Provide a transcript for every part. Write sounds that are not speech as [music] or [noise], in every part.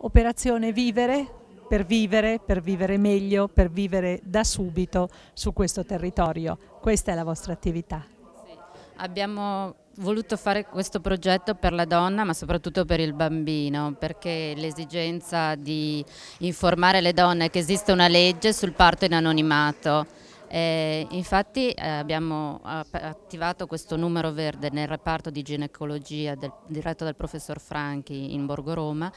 operazione vivere per vivere, per vivere meglio, per vivere da subito su questo territorio. Questa è la vostra attività. Sì. Abbiamo voluto fare questo progetto per la donna ma soprattutto per il bambino perché l'esigenza di informare le donne che esiste una legge sul parto in anonimato eh, infatti eh, abbiamo attivato questo numero verde nel reparto di ginecologia del, diretto dal professor Franchi in Borgo Roma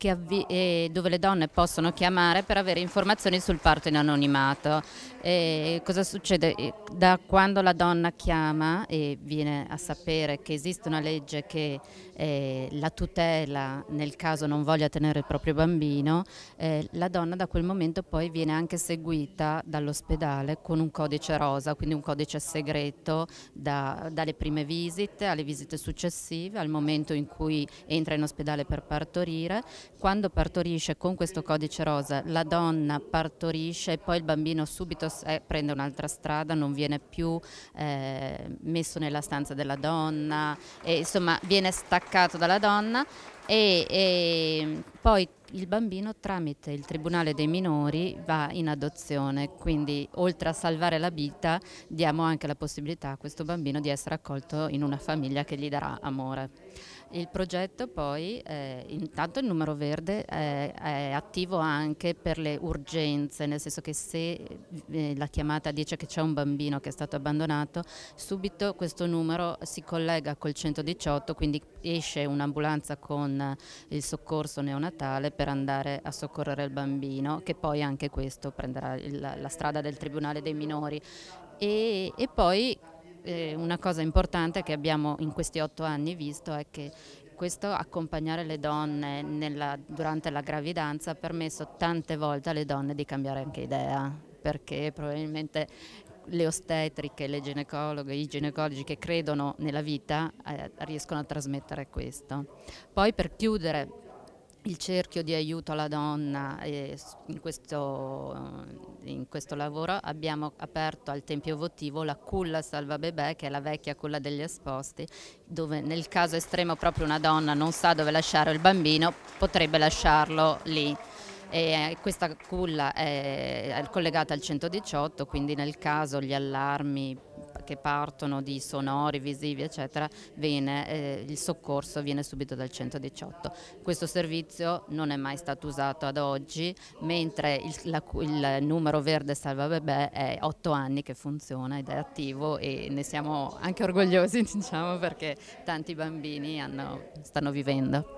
eh, dove le donne possono chiamare per avere informazioni sul parto in anonimato. E cosa succede? Eh, da quando la donna chiama e viene a sapere che esiste una legge che eh, la tutela nel caso non voglia tenere il proprio bambino, eh, la donna da quel momento poi viene anche seguita dall'ospedale con un codice rosa, quindi un codice segreto da, dalle prime visite alle visite successive, al momento in cui entra in ospedale per partorire quando partorisce con questo codice rosa la donna partorisce e poi il bambino subito eh, prende un'altra strada, non viene più eh, messo nella stanza della donna, e, insomma viene staccato dalla donna e, e poi il bambino tramite il Tribunale dei minori va in adozione, quindi oltre a salvare la vita diamo anche la possibilità a questo bambino di essere accolto in una famiglia che gli darà amore. Il progetto poi, eh, intanto il numero verde è, eh, è, attivo anche per le urgenze, nel senso che se eh, la chiamata dice che c'è un bambino che è stato abbandonato, subito questo numero si collega col 118, quindi esce un'ambulanza con eh, il soccorso neonatale per andare a soccorrere il bambino, che poi anche questo prenderà il, la strada del Tribunale dei Minori. e, e poi eh, una cosa importante che abbiamo in questi otto anni visto è che questo accompagnare le donne nella, durante la gravidanza ha permesso tante volte alle donne di cambiare anche idea perché probabilmente le ostetriche, le ginecologhe, i ginecologi che credono nella vita eh, riescono a trasmettere questo. Poi per chiudere il cerchio di aiuto alla donna in questo, eh, in questo, lavoro abbiamo aperto al Tempio Votivo la culla Salva Bebè che è la vecchia culla degli esposti dove nel caso estremo proprio una donna non sa dove lasciare il bambino potrebbe lasciarlo lì e eh, questa culla è collegata al 118 quindi nel caso gli allarmi che partono di sonori, visivi eccetera, viene, eh, il soccorso viene subito dal 118. Questo servizio non è mai stato usato ad oggi, mentre il, la, il numero verde salva bebè è 8 anni che funziona ed è attivo e ne siamo anche orgogliosi [laughs] diciamo perché tanti bambini hanno, stanno vivendo.